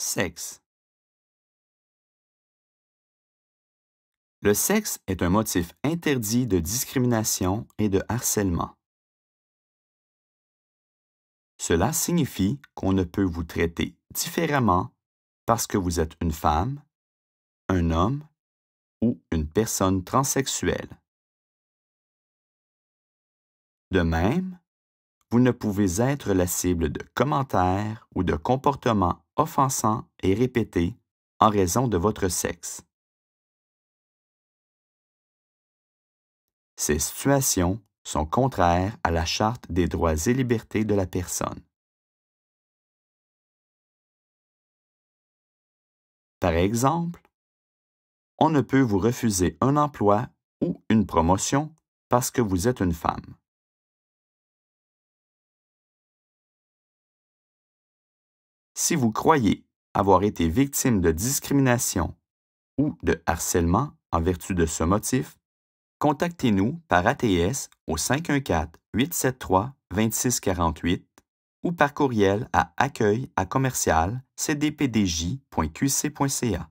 Sexe. Le sexe est un motif interdit de discrimination et de harcèlement. Cela signifie qu'on ne peut vous traiter différemment parce que vous êtes une femme, un homme ou une personne transsexuelle. De même, vous ne pouvez être la cible de commentaires ou de comportements offensants et répétés en raison de votre sexe. Ces situations sont contraires à la Charte des droits et libertés de la personne. Par exemple, on ne peut vous refuser un emploi ou une promotion parce que vous êtes une femme. Si vous croyez avoir été victime de discrimination ou de harcèlement en vertu de ce motif, contactez-nous par ATS au 514-873-2648 ou par courriel à accueil à commercial cdpdj.qc.ca.